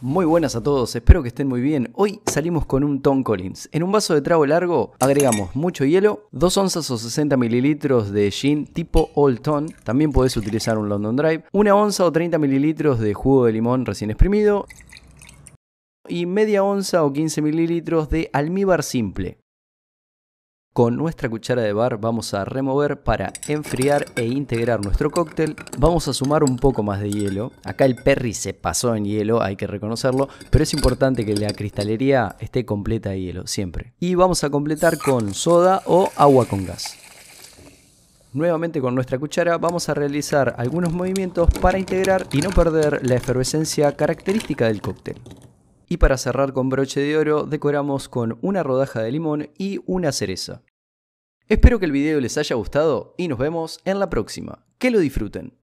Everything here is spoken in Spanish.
Muy buenas a todos, espero que estén muy bien. Hoy salimos con un Tom Collins. En un vaso de trago largo agregamos mucho hielo, 2 onzas o 60 mililitros de gin tipo Old Tom, también podés utilizar un London Drive, una onza o 30 mililitros de jugo de limón recién exprimido y media onza o 15 mililitros de almíbar simple. Con nuestra cuchara de bar vamos a remover para enfriar e integrar nuestro cóctel. Vamos a sumar un poco más de hielo. Acá el Perry se pasó en hielo, hay que reconocerlo, pero es importante que la cristalería esté completa de hielo, siempre. Y vamos a completar con soda o agua con gas. Nuevamente con nuestra cuchara vamos a realizar algunos movimientos para integrar y no perder la efervescencia característica del cóctel. Y para cerrar con broche de oro decoramos con una rodaja de limón y una cereza. Espero que el video les haya gustado y nos vemos en la próxima. Que lo disfruten.